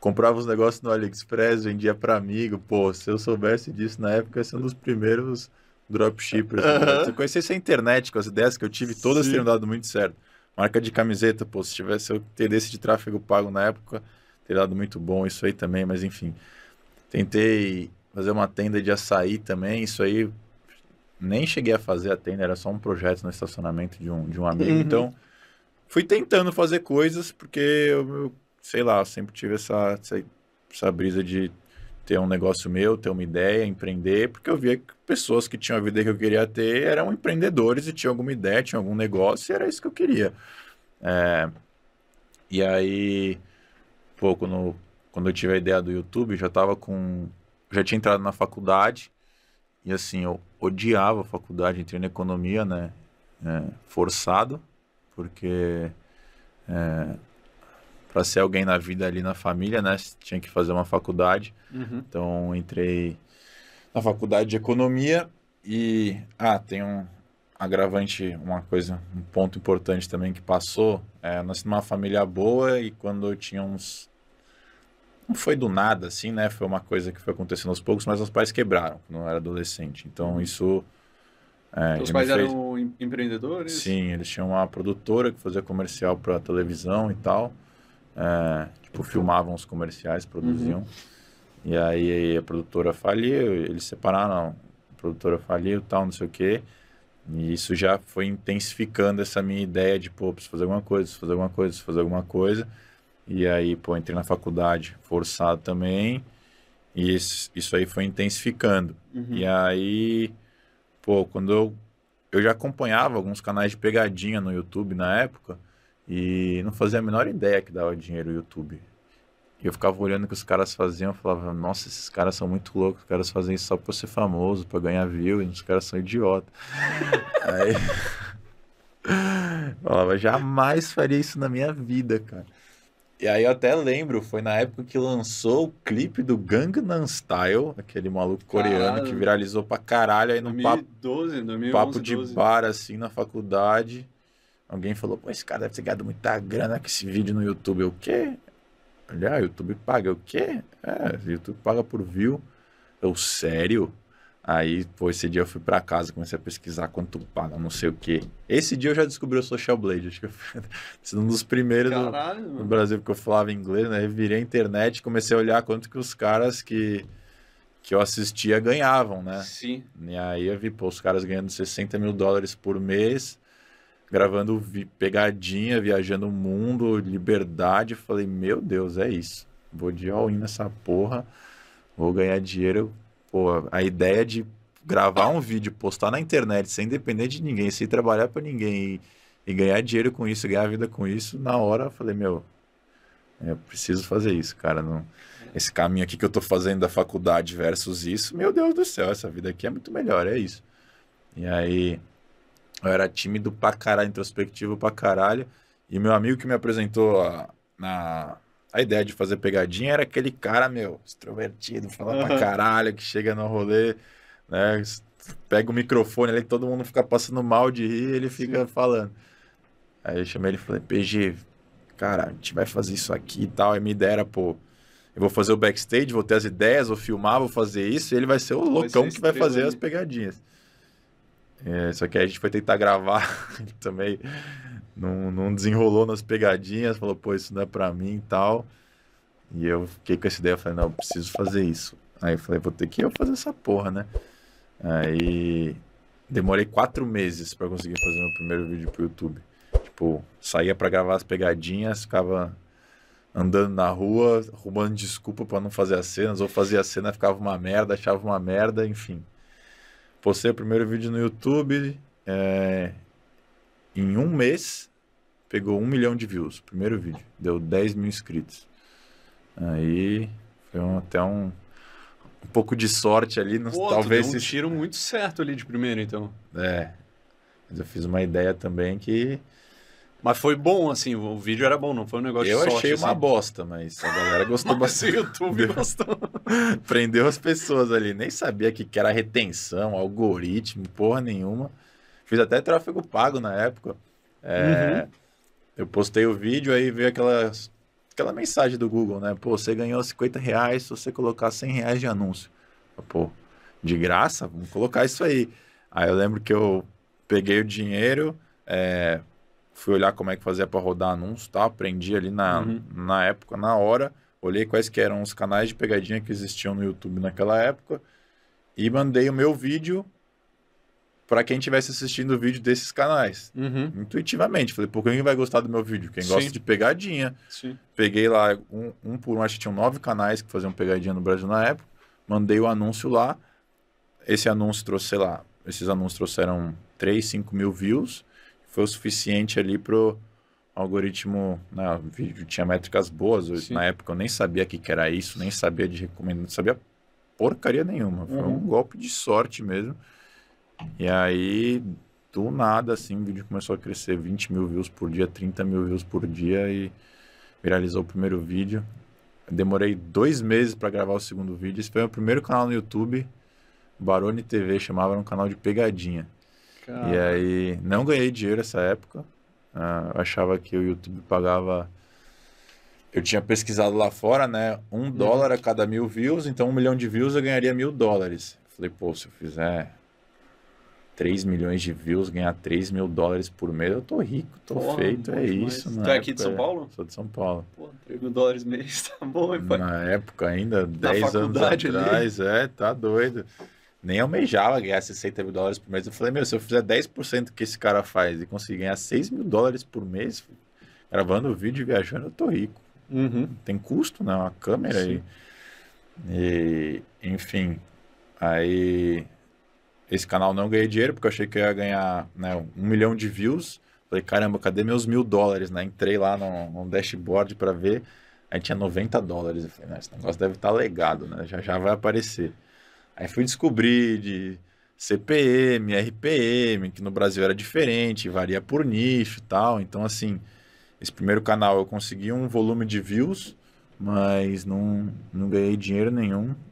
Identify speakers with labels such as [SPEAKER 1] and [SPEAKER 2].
[SPEAKER 1] comprava os negócios no AliExpress, vendia para amigo. Pô, se eu soubesse disso na época, ia ser um dos primeiros dropshippers. Uhum. Eu conheci a internet com as ideias que eu tive, todas Sim. teriam dado muito certo. Marca de camiseta, pô, se tivesse eu entendesse de tráfego pago na época, teria dado muito bom isso aí também, mas enfim. Tentei fazer uma tenda de açaí também, isso aí nem cheguei a fazer a tenda, era só um projeto no estacionamento de um, de um amigo. Uhum. Então, fui tentando fazer coisas, porque eu, eu sei lá, sempre tive essa, essa, essa brisa de ter um negócio meu, ter uma ideia, empreender, porque eu via que pessoas que tinham a vida que eu queria ter eram empreendedores e tinham alguma ideia, tinham algum negócio e era isso que eu queria. É, e aí, pouco no quando eu tive a ideia do YouTube, já tava com. Já tinha entrado na faculdade e assim, eu odiava a faculdade, entrei na economia, né? É, forçado, porque. É, para ser alguém na vida ali na família, né? Tinha que fazer uma faculdade. Uhum. Então entrei na faculdade de economia e ah, tem um agravante, uma coisa, um ponto importante também que passou. É, nasci numa família boa e quando eu tinha uns não foi do nada assim, né? Foi uma coisa que foi acontecendo aos poucos, mas os pais quebraram quando eu era adolescente. Então uhum. isso é, então, os pais fez... eram empreendedores? Sim, eles tinham uma produtora que fazia comercial para televisão e tal. É, tipo, filmavam os comerciais, produziam. Uhum. E aí a produtora faliu, eles separaram, a produtora faliu, tal, não sei o quê. E isso já foi intensificando essa minha ideia de, pô, preciso fazer alguma coisa, preciso fazer alguma coisa, preciso fazer alguma coisa. E aí, pô, entrei na faculdade forçado também. E isso, isso aí foi intensificando. Uhum. E aí, pô, quando eu, eu já acompanhava alguns canais de pegadinha no YouTube na época. E não fazia a menor ideia que dava dinheiro o YouTube. E eu ficava olhando o que os caras faziam, eu falava, nossa, esses caras são muito loucos, os caras fazem isso só pra ser famoso, pra ganhar view, e os caras são idiotas. Aí. Eu falava, jamais faria isso na minha vida, cara. E aí eu até lembro, foi na época que lançou o clipe do Gangnam Style, aquele maluco coreano caralho. que viralizou pra caralho aí no 2012, papo, 2011, papo de bar assim na faculdade. Alguém falou, pô, esse cara deve ter ganhado muita grana com esse vídeo no YouTube. O quê? Olha, ah, YouTube paga o quê? É, YouTube paga por view. Eu, sério? Aí, pô, esse dia eu fui para casa, comecei a pesquisar quanto paga, não sei o quê. Esse dia eu já descobri o Social Blade, acho que eu fui é um dos primeiros Caralho, do, Brasil, porque eu falava inglês, né? Eu virei a internet comecei a olhar quanto que os caras que, que eu assistia ganhavam, né? Sim. E aí eu vi, pô, os caras ganhando 60 mil dólares por mês, gravando vi, pegadinha, viajando o mundo, liberdade. Falei, meu Deus, é isso. Vou de all-in nessa porra, vou ganhar dinheiro. Pô, a ideia de gravar um vídeo, postar na internet, sem depender de ninguém, sem trabalhar para ninguém e, e, ganhar dinheiro com isso, ganhar vida com isso, na hora eu falei, meu, eu preciso fazer isso, cara. Não, esse caminho aqui que eu tô fazendo da faculdade versus isso, meu Deus do céu, essa vida aqui é muito melhor, é isso. E aí, eu era tímido pra caralho, introspectivo pra caralho. E meu amigo que me apresentou a, a, a ideia de fazer pegadinha era aquele cara, meu, extrovertido, fala pra caralho, que chega no rolê, né? Pega o microfone ali, todo mundo fica passando mal de rir ele fica Sim. falando. Aí eu chamei ele e falei, PG, cara, a gente vai fazer isso aqui e tal. E me dera pô, eu vou fazer o backstage, vou ter as ideias, vou filmar, vou fazer isso, e ele vai ser o vai loucão ser que vai fazer as pegadinhas. É, só que aí a gente foi tentar gravar, também não, não desenrolou nas pegadinhas, falou, pô, isso não é pra mim e tal. E eu fiquei com essa ideia, falei, não, eu preciso fazer isso. Aí eu falei, vou ter que eu fazer essa porra, né? Aí demorei quatro meses para conseguir fazer meu primeiro vídeo pro YouTube. Tipo, saía para gravar as pegadinhas, ficava andando na rua, roubando desculpa para não fazer as cenas, ou fazia a cena, ficava uma merda, achava uma merda, enfim. Postei o primeiro vídeo no YouTube é, em um mês, pegou um milhão de views. Primeiro vídeo, deu 10 mil inscritos. Aí foi um, até um, um pouco de sorte ali. Pô, talvez tu deu um tiro muito certo ali de primeiro, então. É. Mas eu fiz uma ideia também que. Mas foi bom, assim, o vídeo era bom, não foi um negócio eu de sorte. Eu achei uma assim. bosta, mas a galera gostou bastante. o YouTube gostou. Prendeu as pessoas ali. Nem sabia que, que era retenção, algoritmo, porra nenhuma. Fiz até tráfego pago na época. É, uhum. Eu postei o vídeo, aí veio aquelas, aquela mensagem do Google, né? Pô, você ganhou 50 reais se você colocar 100 reais de anúncio. Pô, de graça? Vamos colocar isso aí. Aí eu lembro que eu peguei o dinheiro, é, fui olhar como é que fazia para rodar anúncio, tá? Aprendi ali na, uhum. na época, na hora olhei quais que eram os canais de pegadinha que existiam no YouTube naquela época e mandei o meu vídeo para quem estivesse assistindo o vídeo desses canais. Uhum. Intuitivamente. Falei, por quem vai gostar do meu vídeo? Quem Sim. gosta de pegadinha. Sim. Peguei lá um, um, por um, acho que tinham nove canais que faziam pegadinha no Brasil na época. Mandei o anúncio lá. Esse anúncio trouxe, sei lá, esses anúncios trouxeram 3, 5 mil views. Foi o suficiente ali pro, algoritmo, né, o vídeo tinha métricas boas, eu, na época eu nem sabia o que, que, era isso, nem sabia de recomendação, não sabia porcaria nenhuma. Foi uhum. um golpe de sorte mesmo. E aí, do nada, assim, o vídeo começou a crescer 20 mil views por dia, 30 mil views por dia e viralizou o primeiro vídeo. Eu demorei dois meses para gravar o segundo vídeo. Esse foi o meu primeiro canal no YouTube, Barone TV, chamava, era um canal de pegadinha. Caramba. E aí, não ganhei dinheiro nessa época, ah, eu achava que o YouTube pagava. Eu tinha pesquisado lá fora, né? Um uhum. dólar a cada mil views, então um milhão de views eu ganharia mil dólares. Falei, pô, se eu fizer 3 milhões de views, ganhar 3 mil dólares por mês, eu tô rico, tô Porra, feito, é isso. Mas... Tu é aqui de São Paulo? Sou de São Paulo. Pô, 3 mil dólares mês, tá bom, hein, pai? Na época ainda, 10 anos atrás, ali. é, tá doido nem almejava ganhar 60 mil dólares por mês. Eu falei, meu, se eu fizer 10% que esse cara faz e conseguir ganhar 6 mil dólares por mês, gravando vídeo e viajando, eu tô rico. Uhum. Tem custo, né? Uma câmera aí e, Enfim. Aí. Esse canal não ganhei dinheiro, porque eu achei que eu ia ganhar né, um milhão de views. Falei, caramba, cadê meus mil dólares, né? Entrei lá no, no dashboard para ver. Aí tinha 90 dólares. Eu falei, né, esse negócio deve estar tá legado, né? Já já vai aparecer. Aí fui descobrir de CPM, RPM, que no Brasil era diferente, varia por nicho e tal. Então, assim, esse primeiro canal eu consegui um volume de views, mas não, não ganhei dinheiro nenhum.